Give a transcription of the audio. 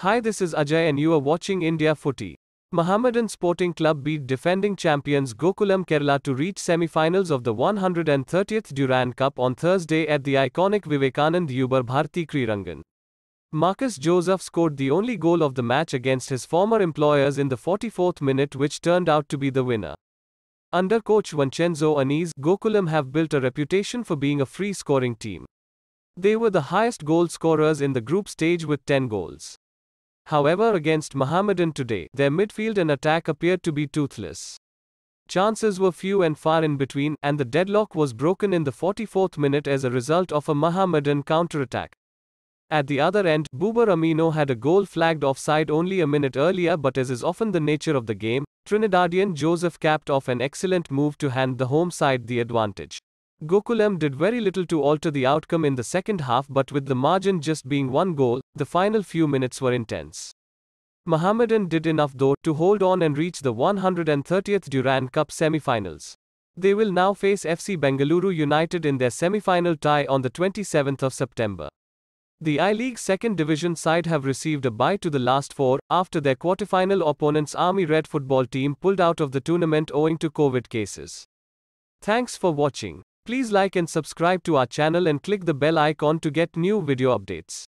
Hi, this is Ajay, and you are watching India Footy. Mohammedan Sporting Club beat defending champions Gokulam Kerala to reach semi finals of the 130th Duran Cup on Thursday at the iconic Vivekanand Yubar Bharti Krirangan. Marcus Joseph scored the only goal of the match against his former employers in the 44th minute, which turned out to be the winner. Under coach Vincenzo Aniz, Gokulam have built a reputation for being a free scoring team. They were the highest goal scorers in the group stage with 10 goals. However, against Mohammedan today, their midfield and attack appeared to be toothless. Chances were few and far in between, and the deadlock was broken in the 44th minute as a result of a Mohammedan counterattack. At the other end, Buber Amino had a goal flagged offside only a minute earlier, but as is often the nature of the game, Trinidadian Joseph capped off an excellent move to hand the home side the advantage. Gokulam did very little to alter the outcome in the second half, but with the margin just being one goal, the final few minutes were intense. Mohammedan did enough though to hold on and reach the 130th Duran Cup semi-finals. They will now face FC Bengaluru United in their semi-final tie on the 27th of September. The i league second division side have received a bye to the last four after their quarter-final opponents Army Red football team pulled out of the tournament owing to COVID cases. Thanks for watching. Please like and subscribe to our channel and click the bell icon to get new video updates.